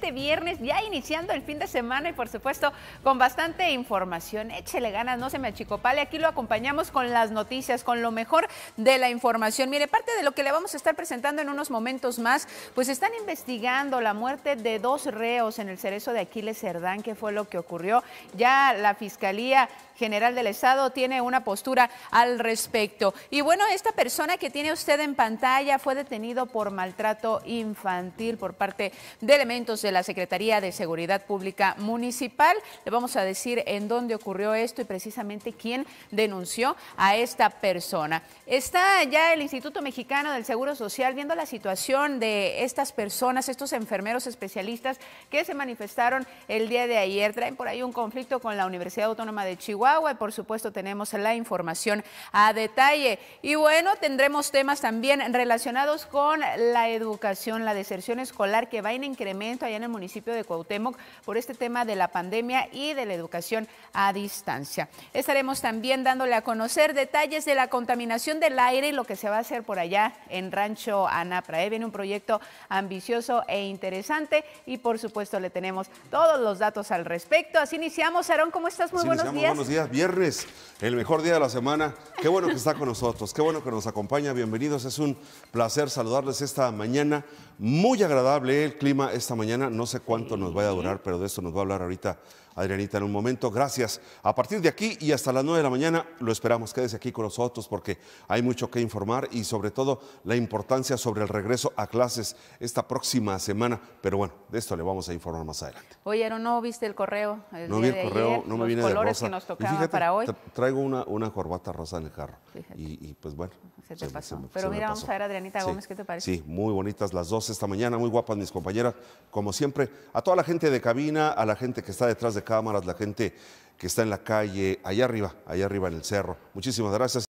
Este viernes, ya iniciando el fin de semana y por supuesto con bastante información. Échele ganas, no se me achicopale. Aquí lo acompañamos con las noticias, con lo mejor de la información. Mire, parte de lo que le vamos a estar presentando en unos momentos más, pues están investigando la muerte de dos reos en el cerezo de Aquiles Cerdán, que fue lo que ocurrió. Ya la Fiscalía General del Estado tiene una postura al respecto. Y bueno, esta persona que tiene usted en pantalla fue detenido por maltrato infantil por parte de elementos de de la Secretaría de Seguridad Pública Municipal. Le vamos a decir en dónde ocurrió esto y precisamente quién denunció a esta persona. Está ya el Instituto Mexicano del Seguro Social viendo la situación de estas personas, estos enfermeros especialistas que se manifestaron el día de ayer. Traen por ahí un conflicto con la Universidad Autónoma de Chihuahua y por supuesto tenemos la información a detalle. Y bueno, tendremos temas también relacionados con la educación, la deserción escolar que va en incremento en el municipio de Cuauhtémoc por este tema de la pandemia y de la educación a distancia. Estaremos también dándole a conocer detalles de la contaminación del aire y lo que se va a hacer por allá en Rancho Anapra. Viene un proyecto ambicioso e interesante y por supuesto le tenemos todos los datos al respecto. Así iniciamos. Aarón, ¿cómo estás? Muy buenos días. Buenos días, viernes, el mejor día de la semana. Qué bueno que está con nosotros, qué bueno que nos acompaña. Bienvenidos, es un placer saludarles esta mañana. Muy agradable el clima esta mañana no sé cuánto nos vaya a durar, pero de esto nos va a hablar ahorita Adrianita en un momento. Gracias. A partir de aquí y hasta las 9 de la mañana lo esperamos. Quédese aquí con nosotros porque hay mucho que informar y sobre todo la importancia sobre el regreso a clases esta próxima semana. Pero bueno, de esto le vamos a informar más adelante. Oye, ¿no viste el correo? no vi el correo, no me viene de rosa. que nos tocaban para hoy. Traigo una, una corbata rosa en el carro. Y, pues bueno. Se te pasó. pero mira, vamos a ver Adrianita Gómez, ¿qué te parece? Sí, muy bonitas las dos esta mañana, muy guapas mis compañeras, como siempre, a toda la gente de cabina, a la gente que está detrás de cámaras, la gente que está en la calle, allá arriba, allá arriba en el cerro. Muchísimas gracias.